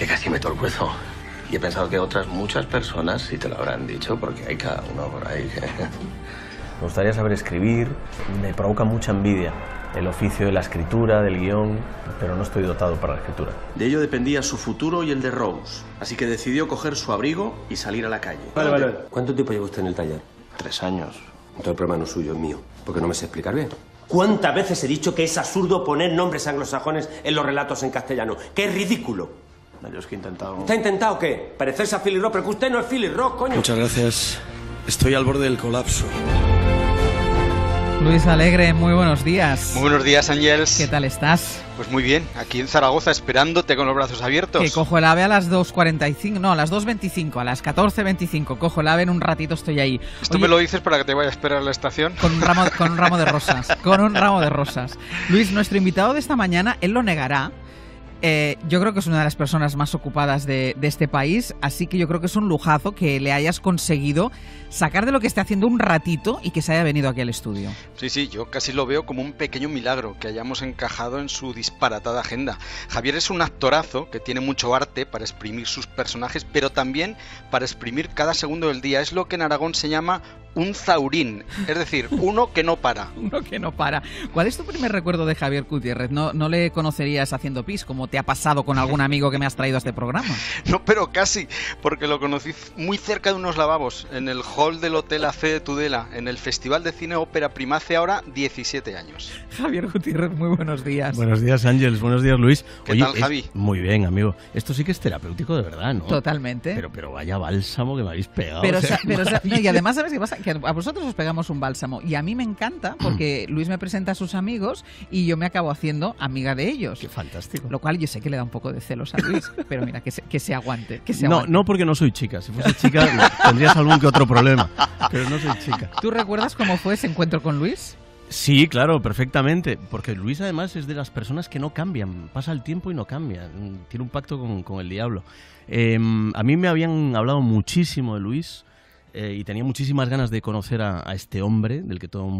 que casi meto el hueso. Y he pensado que otras muchas personas sí te lo habrán dicho, porque hay cada uno por ahí. Me gustaría saber escribir, me provoca mucha envidia el oficio de la escritura, del guión, pero no estoy dotado para la escritura. De ello dependía su futuro y el de Rose, así que decidió coger su abrigo y salir a la calle. Vale, vale. ¿Cuánto tiempo lleva usted en el taller? Tres años. todo el problema no es suyo, es mío, porque no me sé explicar bien. ¿Cuántas veces he dicho que es absurdo poner nombres anglosajones en los relatos en castellano? ¡Qué ridículo! Yo que he intentado... ha intentado qué? Parecerse a Philly Rock, pero que usted no es Philly Rock, coño. Muchas gracias. Estoy al borde del colapso. Luis Alegre, muy buenos días. Muy buenos días, Ángels. ¿Qué tal estás? Pues muy bien, aquí en Zaragoza esperándote con los brazos abiertos. Que cojo el ave a las 2.45, no, a las 2.25, a las 14.25. Cojo el ave en un ratito, estoy ahí. ¿Tú me lo dices para que te vaya a esperar a la estación. Con un, con un ramo de rosas, con un ramo de rosas. Luis, nuestro invitado de esta mañana, él lo negará, eh, yo creo que es una de las personas más ocupadas de, este país, así que yo creo que es un lujazo que le hayas conseguido sacar de lo que esté haciendo un ratito y que se haya venido aquí al estudio. Sí, sí, yo casi lo veo como un pequeño milagro que hayamos encajado en su disparatada agenda. Javier es un actorazo que tiene mucho arte para exprimir sus personajes, pero también para exprimir cada segundo del día. Es lo que en Aragón se llama un zaurín, es decir, uno que no para. uno que no para. ¿Cuál es tu primer recuerdo de Javier Gutiérrez? No, no le conocerías haciendo pis como te ha pasado con algún amigo que me has traído a este programa. No, pero casi, porque lo conocí muy cerca de unos lavabos, en el hall del Hotel AC de Tudela, en el Festival de Cine Ópera Primace, ahora 17 años. Javier Gutiérrez, muy buenos días. Buenos días, Ángeles, buenos días, Luis. ¿Qué tal, Javi? Muy bien, amigo. Esto sí que es terapéutico de verdad, ¿no? Totalmente. Pero, pero vaya bálsamo que me habéis pegado. y además, ¿sabes qué pasa? Que a vosotros os pegamos un bálsamo. Y a mí me encanta porque mm. Luis me presenta a sus amigos y yo me acabo haciendo amiga de ellos. Qué fantástico. Lo cual yo sé que le da un poco de celos a Luis, pero mira, que se, aguante. Que no, no porque no soy chica. Si fuese chica tendrías algún que otro problema, pero no soy chica. ¿Tú recuerdas cómo fue ese encuentro con Luis? Sí, claro, perfectamente. Porque Luis además es de las personas que no cambian. Pasa el tiempo y no cambia. Tiene un pacto con, el diablo. Em, a mí me habían hablado muchísimo de Luis. Eh, y tenía muchísimas ganas de conocer a, este hombre, del que todo,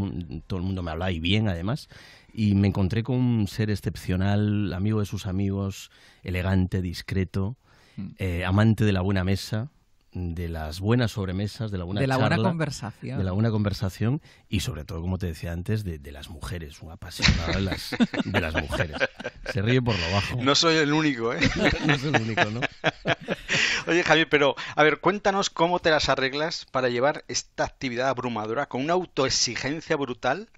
todo el mundo me hablaba y bien además y me encontré con un ser excepcional, amigo de sus amigos, elegante, discreto, mm. eh, amante de la buena mesa, de las buenas sobremesas, de la buena conversación, de la buena conversación y sobre todo, como te decía antes, de, las mujeres, un apasionado de las, de las, mujeres. Se ríe por lo bajo. No soy el único, ¿eh? no soy el único, ¿no? Oye, Javier, pero a ver, cuéntanos cómo te las arreglas para llevar esta actividad abrumadora con una autoexigencia brutal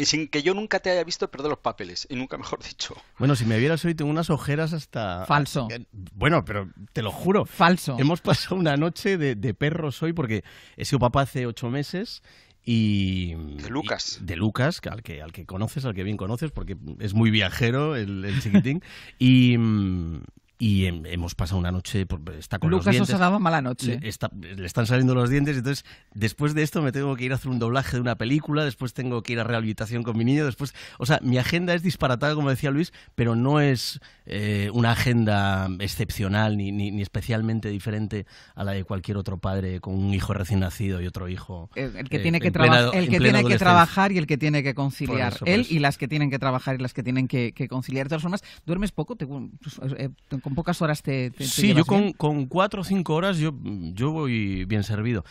y sin que yo nunca te haya visto perder los papeles, y nunca mejor dicho. Bueno, si me vieras hoy tengo unas ojeras hasta... Falso. Bueno, pero te lo juro. Falso. Hemos pasado una noche de, perros hoy porque he sido papá hace ocho meses y de Lucas de Lucas al que al que conoces al que bien conoces porque es muy viajero el, el chiquitín y mm, y em, hemos pasado una noche, está con Lucas los dientes. Lucas mala noche. le están saliendo los dientes, entonces después de esto me tengo que ir a hacer un doblaje de una película, después tengo que ir a rehabilitación con mi niño, después... O sea, mi agenda es disparatada, como decía Luis, pero no es eh, una agenda excepcional ni, ni, especialmente diferente a la de cualquier otro padre con un hijo recién nacido y otro hijo... El, que eh, tiene, que, el que, tiene que trabajar y el que tiene que conciliar. Él y las que tienen que trabajar y las que tienen que, conciliar. De todas formas, ¿duermes poco? Pues, eh, pocas horas te... te sí, yo con, cuatro o cinco horas yo, yo voy bien servido.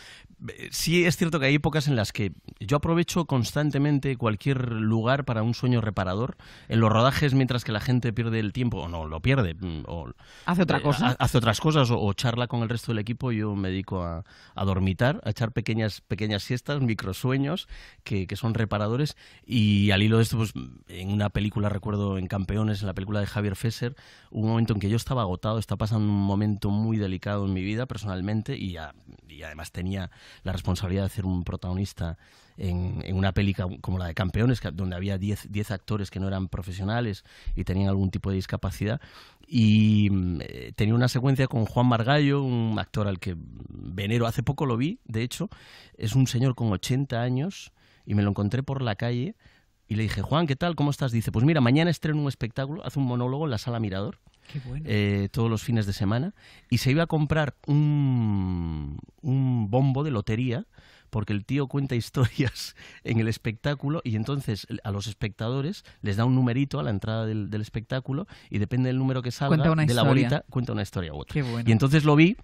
Sí es cierto que hay épocas en las que yo aprovecho constantemente cualquier lugar para un sueño reparador. En los rodajes, mientras que la gente pierde el tiempo, o no, lo pierde, mm, o hace otra eh, cosa. hace otras cosas, o, charla con el resto del equipo, yo me dedico a, a dormitar, a echar pequeñas, pequeñas siestas, microsueños, que, que son reparadores. Y al hilo de esto, pues en una película, recuerdo en Campeones, en la película de Javier Fesser, hubo un momento en que yo estaba estaba agotado, estaba pasando un momento muy delicado en mi vida personalmente y, y además tenía la responsabilidad de ser un protagonista en, una película como la de Campeones, donde había 10 actores que no eran profesionales y tenían algún tipo de discapacidad. Y mm, eh, tenía una secuencia con Juan Margallo, un actor al que venero, hace poco lo vi, de hecho, es un señor con 80 años y me lo encontré por la calle y le dije, Juan, ¿qué tal? ¿Cómo estás? Dice, pues mira, mañana estreno un espectáculo, hace un monólogo en la sala Mirador eh, todos los fines de semana y se iba a comprar un, bombo de lotería porque el tío cuenta historias en el espectáculo y entonces a los espectadores les da un numerito a la entrada del, espectáculo y depende del número que salga de la bolita cuenta una historia u otra. Y entonces lo vi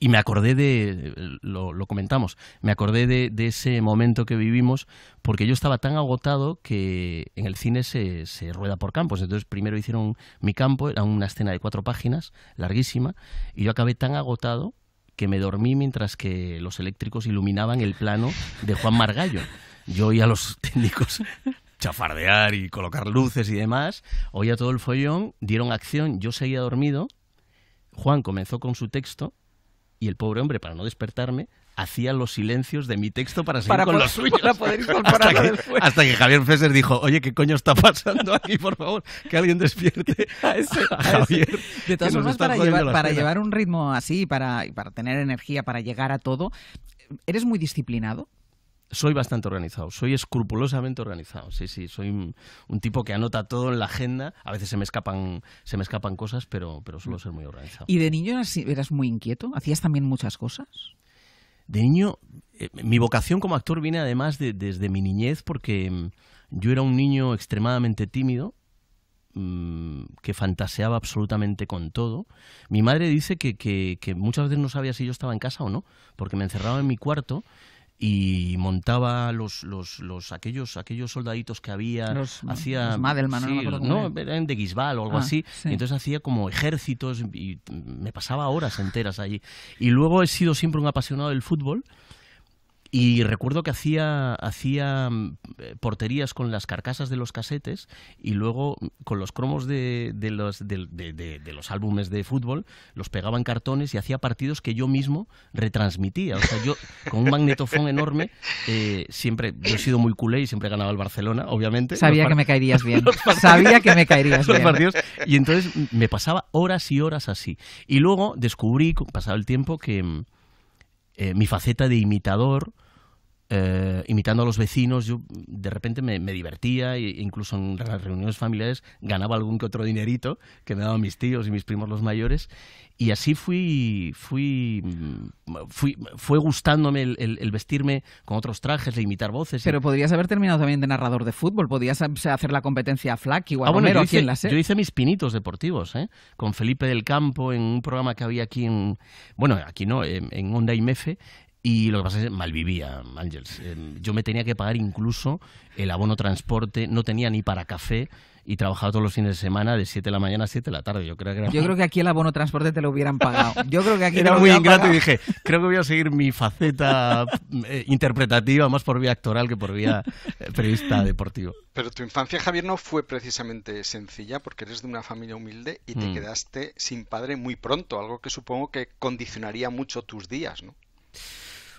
y me acordé de, lo, comentamos, me acordé de, ese momento que vivimos porque yo estaba tan agotado que en el cine se, se, rueda por campos. Entonces primero hicieron mi campo, era una escena de cuatro páginas, larguísima, y yo acabé tan agotado que me dormí mientras que los eléctricos iluminaban el plano de Juan Margallo. Yo oía a los técnicos chafardear y colocar luces y demás, oía todo el follón, dieron acción, yo seguía dormido, Juan comenzó con su texto y el pobre hombre, para no despertarme, hacía los silencios de mi texto para seguir con los suyos. poder hasta, que, hasta que Javier Fesser dijo, oye, ¿qué coño está pasando aquí? Por favor, que alguien despierte a, ese, Javier. De todas formas, para, llevar, para llevar, un ritmo así, para, para tener energía, para llegar a todo, ¿eres muy disciplinado? soy bastante organizado, soy escrupulosamente organizado. Sí, sí, soy un, tipo que anota todo en la agenda. A veces se me escapan, se me escapan cosas, pero, pero suelo mm. ser muy organizado. ¿Y de niño eras, muy inquieto? ¿Hacías también muchas cosas? De niño, eh, mi vocación como actor viene además desde mi niñez porque mm, yo era un niño extremadamente tímido mm, que fantaseaba absolutamente con todo. Mi madre dice que, que muchas veces no sabía si yo estaba en casa o no, porque me encerraba en mi cuarto y montaba los, los, los aquellos, aquellos soldaditos que había, hacía... Madelman, no, de Guisbal o algo ah, así, y entonces hacía como ejércitos y me pasaba horas enteras allí. Y luego he sido siempre un apasionado del fútbol, y recuerdo que hacía, hacía mm, eh, porterías con las carcasas de los casetes y luego mm, con los cromos de, de los, de, los álbumes de fútbol los pegaba en cartones y hacía partidos que yo mismo retransmitía. O sea, yo con un magnetofón enorme, eh, siempre, yo he sido muy culé y siempre ganaba ganado Barcelona, obviamente. Sabía que me caerías bien. Sabía que me caerías bien. y entonces mm, me pasaba horas y horas así. Y luego descubrí, pasaba el tiempo, que eh, mi faceta de imitador eh, imitando a los vecinos, yo de repente me, divertía e incluso en las reuniones familiares ganaba algún que otro dinerito que me daban mis tíos y mis primos los mayores y así fui, fui, mm, fue gustándome el, vestirme con otros trajes, de imitar voces. Pero podrías haber terminado también de narrador de fútbol, podrías hacer la competencia a Flack igual ah, yo, hice, mis pinitos deportivos, ¿eh? con Felipe del Campo en un programa que había aquí bueno, aquí no, en, en Onda y Mefe, y lo que pasa es que malvivía, Ángels. yo me tenía que pagar incluso el abono transporte, no tenía ni para café y trabajaba todos los fines de semana de 7 de la mañana a 7 de la tarde. Yo creo que, yo creo que aquí el abono transporte te lo hubieran pagado. Yo creo que aquí era muy ingrato y dije, creo que voy a seguir mi faceta eh, interpretativa más por vía actoral que por vía eh, periodista deportivo. Pero tu infancia, Javier, no fue precisamente sencilla porque eres de una familia humilde y te mm. quedaste sin padre muy pronto, algo que supongo que condicionaría mucho tus días, ¿no?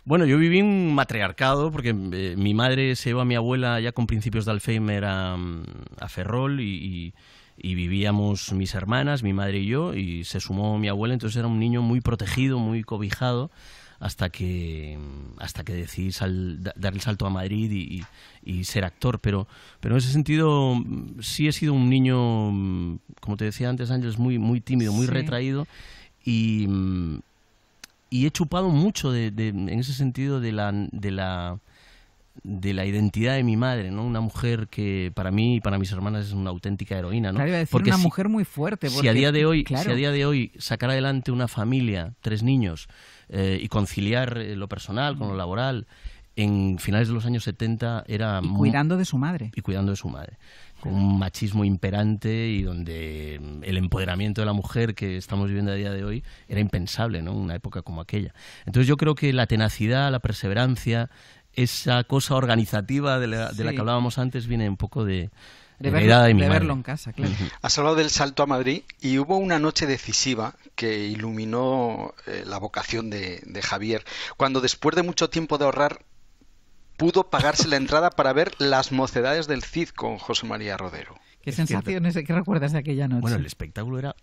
Bueno, yo viví un matriarcado porque eh, mi madre se iba a mi abuela ya con principios de Alzheimer a, mm, Ferrol y, vivíamos mis hermanas, mi madre y yo, y se sumó mi abuela, entonces era un niño muy protegido, muy cobijado hasta que mm, hasta que decidí dar el salto a Madrid y, ser actor pero pero en ese sentido mm, sí he sido un niño como te decía antes Ángeles muy muy tímido muy retraído y, y he chupado mucho de, de, en ese sentido de la, de la de la identidad de mi madre, ¿no? Una mujer que para mí y para mis hermanas es una auténtica heroína, ¿no? Claro, una mujer muy fuerte. Porque, si a día de hoy, si a día de hoy sacar adelante una familia, tres niños eh, y conciliar eh, lo personal con lo laboral en finales de los años 70 era... cuidando de su madre. Y cuidando de su madre. Con un machismo imperante y donde mm, el empoderamiento de la mujer que estamos viviendo a día de hoy era impensable, ¿no? Una época como aquella. Entonces yo creo que la tenacidad, la perseverancia, esa cosa organizativa de la, que hablábamos antes viene un poco de, de, verlo, en casa, claro. Has hablado del salto a Madrid y hubo una noche decisiva que iluminó eh, la vocación de Javier, cuando después de mucho tiempo de ahorrar pudo pagarse la entrada para ver Las Mocedades del Cid con José María Rodero. ¿Qué sensaciones, qué recuerdas de aquella noche? Bueno, el espectáculo era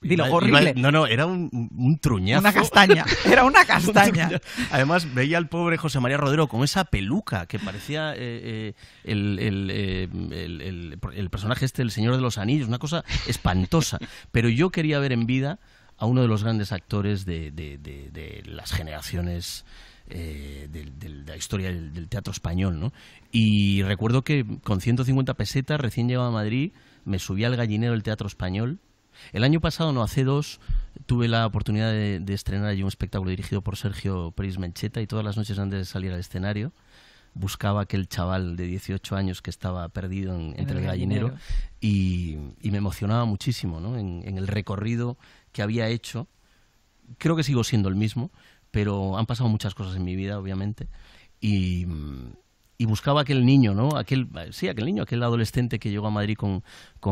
Dilo, horrible. no, no, era un, un, truñazo. Una castaña, era una castaña. Además, veía al pobre José María Rodero con esa peluca que parecía eh, eh, eh, el, el, personaje este, el Señor de los Anillos, una cosa espantosa. Pero yo quería ver en vida a uno de los grandes actores de, de, de las generaciones eh, de, la historia del, teatro español, Y recuerdo que con 150 pesetas, recién llegado a Madrid, me subí al gallinero del teatro español. El año pasado, no, hace dos, tuve la oportunidad de, estrenar allí un espectáculo dirigido por Sergio peris Mencheta y todas las noches antes de salir al escenario buscaba aquel chaval de 18 años que estaba perdido entre el gallinero, Y, me emocionaba muchísimo en el recorrido que había hecho. Creo que sigo siendo el mismo, pero han pasado muchas cosas en mi vida, obviamente, y, mm, y buscaba aquel niño, ¿no? Aquel, sí, aquel niño, aquel adolescente que llegó a Madrid con,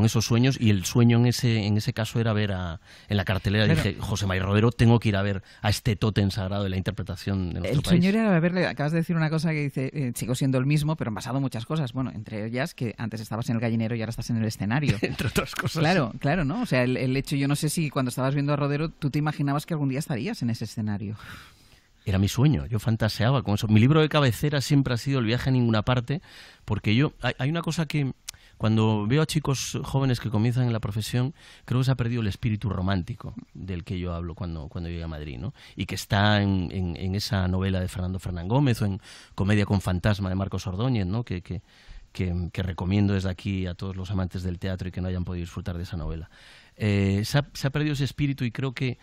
esos sueños y el sueño en ese, en ese caso era ver a, en la cartelera, dije, José María Rodero, tengo que ir a ver a este tótem sagrado de la interpretación de nuestro el país. señor era verle, acabas de decir una cosa que dice, eh, sigo siendo el mismo, pero han pasado muchas cosas, bueno, entre ellas que antes estabas en el gallinero y ahora estás en el escenario. entre otras cosas. Claro, claro, ¿no? O sea, el hecho, yo no sé si cuando estabas viendo a Rodero, tú te imaginabas que algún día estarías en ese escenario era mi sueño, yo fantaseaba con eso. Mi libro de cabecera siempre ha sido El viaje a ninguna parte, porque yo, hay, una cosa que cuando veo a chicos jóvenes que comienzan en la profesión, creo que se ha perdido el espíritu romántico del que yo hablo cuando, cuando llegué a Madrid, ¿no? Y que está en, en, esa novela de Fernando Fernán Gómez o en Comedia con Fantasma de Marcos Ordóñez, ¿no? Que, que, recomiendo desde aquí a todos los amantes del teatro y que no hayan podido disfrutar de esa novela. Eh, se ha perdido ese espíritu y creo que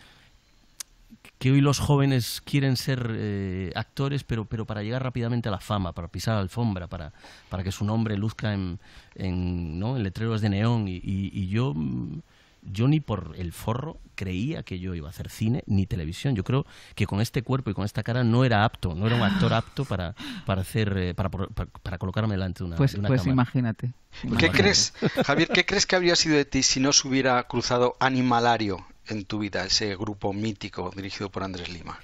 que hoy los jóvenes quieren ser eh, actores, pero, pero para llegar rápidamente a la fama, para pisar la alfombra, para, para que su nombre luzca en, en, ¿no? en letreros de neón. Y, y, yo, mm, yo ni por el forro creía que yo iba a hacer cine ni televisión. Yo creo que con este cuerpo y con esta cara no era apto, no era un actor apto para, para, hacer, eh, para, colocarme delante de una, pues, pues imagínate. ¿Qué crees, Javier, qué crees que habría sido de ti si no se hubiera cruzado Animalario? en tu vida, ese grupo mítico dirigido por Andrés Lima?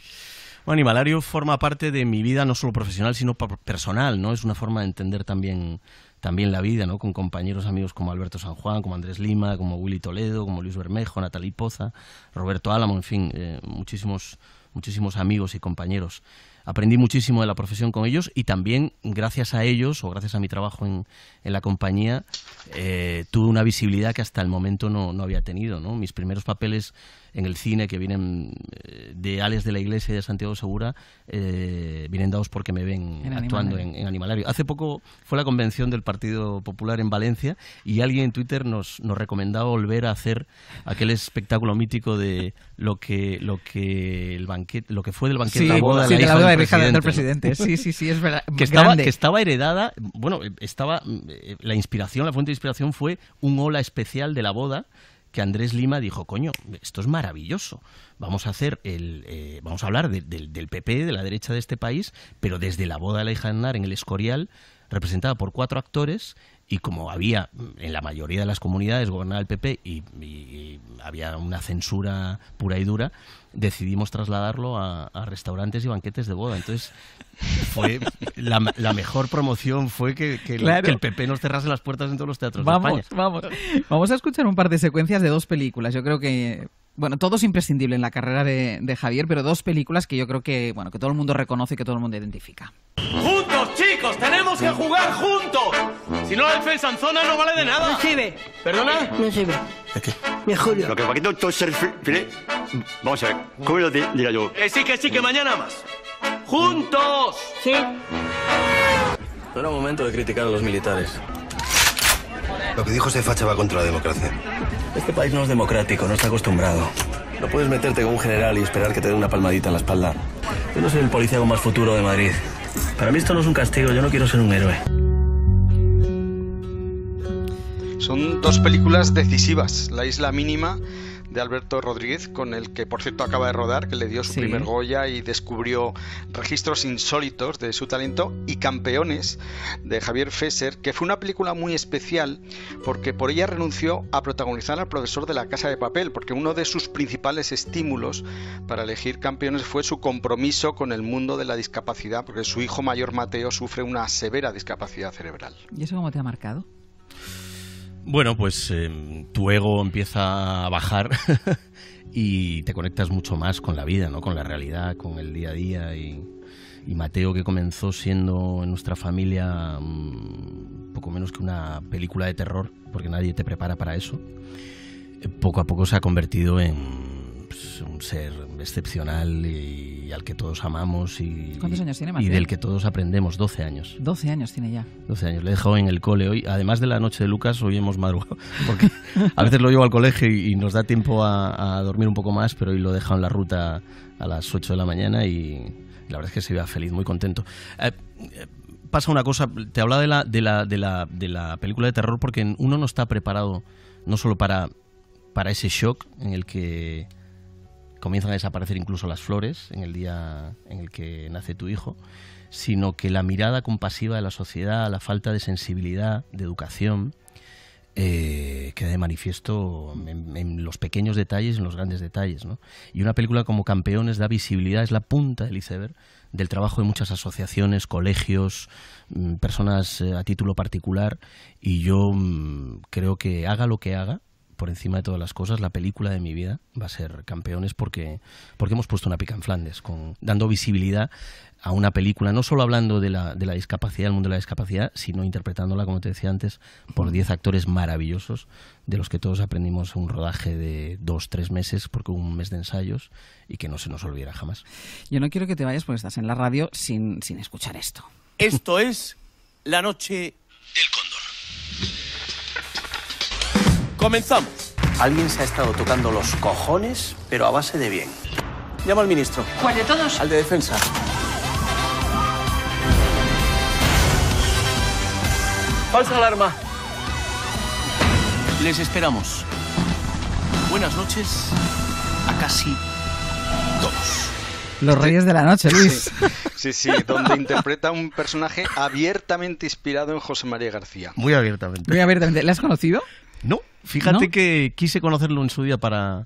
Bueno, forma parte de mi vida no solo profesional, sino personal, ¿no? Es una forma de entender también, también la vida, ¿no? Con compañeros, amigos como Alberto San Juan, como Andrés Lima, como Willy Toledo, como Luis Bermejo, Natalie Poza, Roberto Álamo, en fin, eh, muchísimos, muchísimos amigos y compañeros aprendí muchísimo de la profesión con ellos y también gracias a ellos o gracias a mi trabajo en, la compañía eh, tuve una visibilidad que hasta el momento no, había tenido. Mis primeros papeles en el cine que vienen eh, de Alex de la Iglesia y de Santiago Segura eh, vienen dados porque me ven actuando en, Animalario. Hace poco fue la convención del Partido Popular en Valencia y alguien en Twitter nos, nos recomendaba volver a hacer aquel espectáculo mítico de lo que, lo que, el banquete, lo que fue del banquete de la presidente. Sí, sí, sí, es verdad. Que estaba, estaba heredada, bueno, estaba, eh, la inspiración, la fuente de inspiración fue un hola especial de la boda que Andrés Lima dijo, coño, esto es maravilloso. Vamos a hacer el, eh, vamos a hablar del PP, de la derecha de este país, pero desde la boda de la hija de en el Escorial, representada por cuatro actores, y como había en la mayoría de las comunidades gobernaba el PP y, había una censura pura y dura, decidimos trasladarlo a, restaurantes y banquetes de boda. Entonces, fue la, mejor promoción fue que, el PP nos cerrase las puertas en todos los teatros vamos, Vamos, vamos a escuchar un par de secuencias de dos películas. Yo creo que bueno, todo es imprescindible en la carrera de, de, Javier, pero dos películas que yo creo que, bueno, que todo el mundo reconoce y que todo el mundo identifica tenemos que jugar juntos. Si no, el defensa en zona no vale de nada. No sirve. ¿Perdona? No sirve. ¿De qué? Mi Julio. Lo que Paquito todo ser Vamos a ver, ¿cómo lo dirá yo? Que eh, sí, que sí, que mañana más. ¡Juntos! Sí. No era momento de criticar a los militares. Lo que dijo ese facha va contra la democracia. Este país no es democrático, no está acostumbrado. No puedes meterte con un general y esperar que te dé una palmadita en la espalda. Yo no soy el policía con más futuro de Madrid. Para mí esto no es un castigo, yo no quiero ser un héroe. Son dos películas decisivas, La Isla Mínima de Alberto Rodríguez, con el que por cierto acaba de rodar, que le dio su primer Goya y descubrió registros insólitos de su talento, y Campeones de Javier Fesser, que fue una película muy especial porque por ella renunció a protagonizar al profesor de la Casa de Papel, porque uno de sus principales estímulos para elegir Campeones fue su compromiso con el mundo de la discapacidad, porque su hijo mayor Mateo sufre una severa discapacidad cerebral. ¿Y eso cómo te ha marcado? Bueno, pues em, tu ego empieza a bajar y te conectas mucho más con la vida, ¿no? Con la realidad, con el día a día y, Mateo que comenzó siendo en nuestra familia mm, poco menos que una película de terror, porque nadie te prepara para eso, eh, poco a poco se ha convertido en pues, un ser excepcional y, al que todos amamos. Y, Y del que todos aprendemos, 12 años. 12 años tiene ya. 12 años. Le he dejado en el cole hoy. Además de la noche de Lucas, hoy hemos madrugado. Porque a veces lo llevo al colegio y, nos da tiempo a, dormir un poco más, pero hoy lo he dejado en la ruta a las 8 de la mañana y la verdad es que se iba feliz, muy contento. Eh, eh, pasa una cosa, te hablaba de la, de la, de la, de la película de terror porque uno no está preparado no solo para para ese shock en el que comienzan a desaparecer incluso las flores en el día en el que nace tu hijo, sino que la mirada compasiva de la sociedad, la falta de sensibilidad, de educación, eh, queda de manifiesto en, los pequeños detalles, en los grandes detalles. ¿no? Y una película como Campeones da visibilidad, es la punta del iceberg del trabajo de muchas asociaciones, colegios, mm, personas eh, a título particular, y yo mm, creo que haga lo que haga, por encima de todas las cosas, la película de mi vida va a ser Campeones porque, porque hemos puesto una pica en Flandes, con, dando visibilidad a una película, no solo hablando de la, de la discapacidad, del mundo de la discapacidad, sino interpretándola, como te decía antes, por 10 actores maravillosos, de los que todos aprendimos un rodaje de dos, tres meses, porque un mes de ensayos, y que no se nos olvida jamás. Yo no quiero que te vayas porque estás en la radio sin, sin escuchar esto. Esto es La Noche del Comenzamos. Alguien se ha estado tocando los cojones, pero a base de bien. Llamo al ministro. ¿Cuál de todos? Al de defensa. Falsa alarma. Les esperamos. Buenas noches a casi todos. Los Reyes de la Noche, Luis. Sí, sí, donde interpreta un personaje abiertamente inspirado en José María García. Muy abiertamente. Muy abiertamente. ¿Le has conocido? No, fíjate que quise conocerlo en su día para,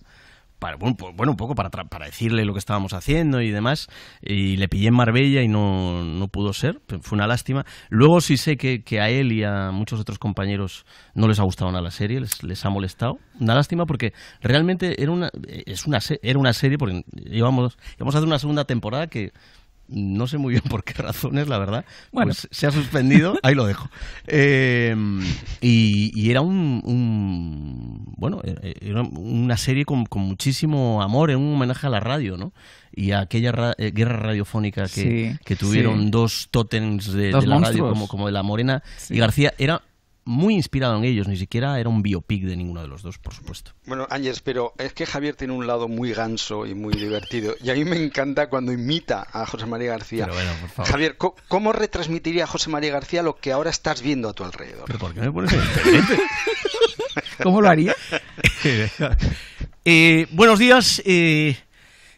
bueno, un poco para, para decirle lo que estábamos haciendo y demás. Y le pillé en Marbella y no, no pudo ser, fue una lástima. Luego sí sé que, a él y a muchos otros compañeros no les ha gustado nada la serie, les, les ha molestado. Una lástima porque realmente era una, es una, era una serie, porque íbamos a hacer una segunda temporada que no sé muy bien por qué razones, la verdad, bueno. Pues se ha suspendido, ahí lo dejo. Eh, y, era un, bueno, eh, eh, era una serie con, muchísimo amor, en un homenaje a la radio, ¿no? y a aquella guerra radiofónica que, tuvieron dos totems de, la radio como, como de la Morena y García era muy inspirado en ellos, ni siquiera era un biopic de ninguno de los dos, por supuesto. Bueno, Ángel, pero es que Javier tiene un lado muy ganso y muy divertido, y a mí me encanta cuando imita a José María García. Javier, ¿cómo, retransmitiría a José María García lo que ahora estás viendo a tu alrededor? ¿Pero por qué me pones ¿Cómo lo haría? Eh, buenos días. Eh,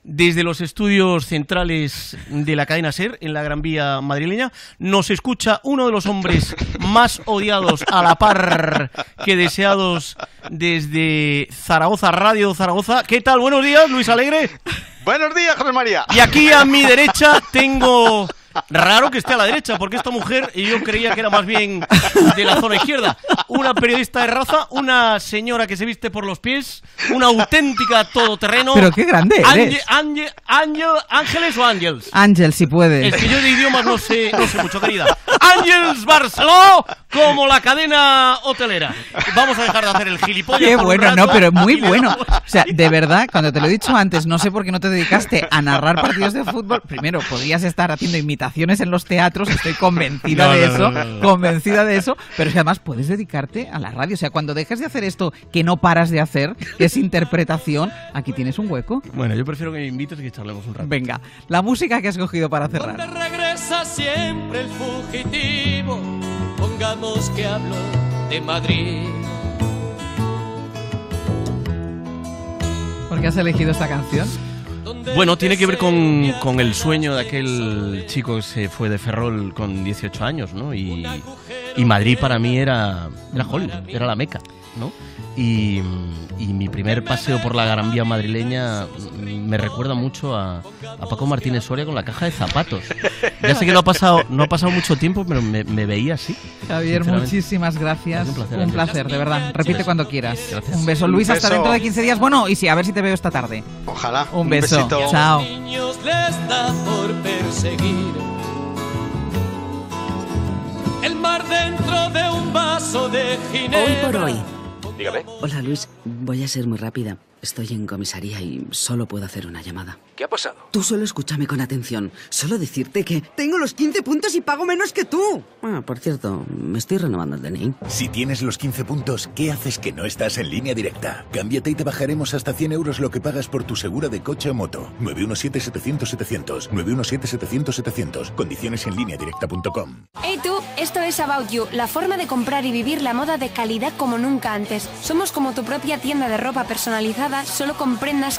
desde los estudios centrales de la cadena SER en la Gran Vía madrileña. Nos escucha uno de los hombres más odiados a la par que deseados desde Zaragoza, Radio Zaragoza. ¿Qué tal? Buenos días, Luis Alegre. Buenos días, José María. Y aquí a mi derecha tengo Raro que esté a la derecha, porque esta mujer yo creía que era más bien de la zona izquierda. Una periodista de raza, una señora que se viste por los pies, una auténtica todoterreno. Pero qué grande eres. ¿Ángeles o Ángels? Ángel, si puedes. Es que yo de idiomas no sé, no sé mucho, querida. Ángels Barceló, como la cadena hotelera. Vamos a dejar de hacer el gilipollas. Qué bueno, no, pero muy bueno. O sea, de verdad, cuando te lo he dicho antes, no sé por qué no te dedicaste a narrar partidos de fútbol. Primero, podrías estar haciendo imitaciones en los teatros, estoy convencida de eso, convencida de eso, pero además puedes dedicarte a la radio. O sea, cuando dejes de hacer esto que no paras de hacer, que es interpretación, aquí tienes un hueco. Bueno, yo prefiero que me invites y que charlemos un rato. Venga, la música que has cogido para cerrar. regresa siempre el fugitivo digamos que hablo de Madrid. ¿Por qué has elegido esta canción? Bueno, tiene que ver con, el sueño de aquel chico que se fue de Ferrol con 18 años, ¿no? Y, Madrid para mí era, era Hollywood, era la meca. Y, mi primer paseo por la Gran Vía madrileña me recuerda mucho a, Paco Martínez Soria con la caja de zapatos. Ya sé que no ha pasado, no ha pasado mucho tiempo, pero me, veía así. Javier, muchísimas gracias. Un placer, de verdad. Repite cuando quieras. Un beso, Luis, hasta dentro de 15 días. Bueno, y sí, a ver si te veo esta tarde. Ojalá. Un, beso. Besito. Chao. El mar dentro de un vaso de Hoy por hoy Hola Luis, voy a ser muy rápida. Estoy en comisaría y solo puedo hacer una llamada. ¿Qué ha pasado? Tú solo escúchame con atención. Solo decirte que tengo los 15 puntos y pago menos que tú. Ah, por cierto, me estoy renovando el DNI. Si tienes los 15 puntos, ¿qué haces que no estás en línea directa? Cámbiate y te bajaremos hasta 100 euros lo que pagas por tu segura de coche o moto. 917-700-700. 917-700-700. Condiciones en línea directa.com. Hey tú, esto es About You, la forma de comprar y vivir la moda de calidad como nunca antes. Somos como tu propia tienda de ropa personalizada solo comprendas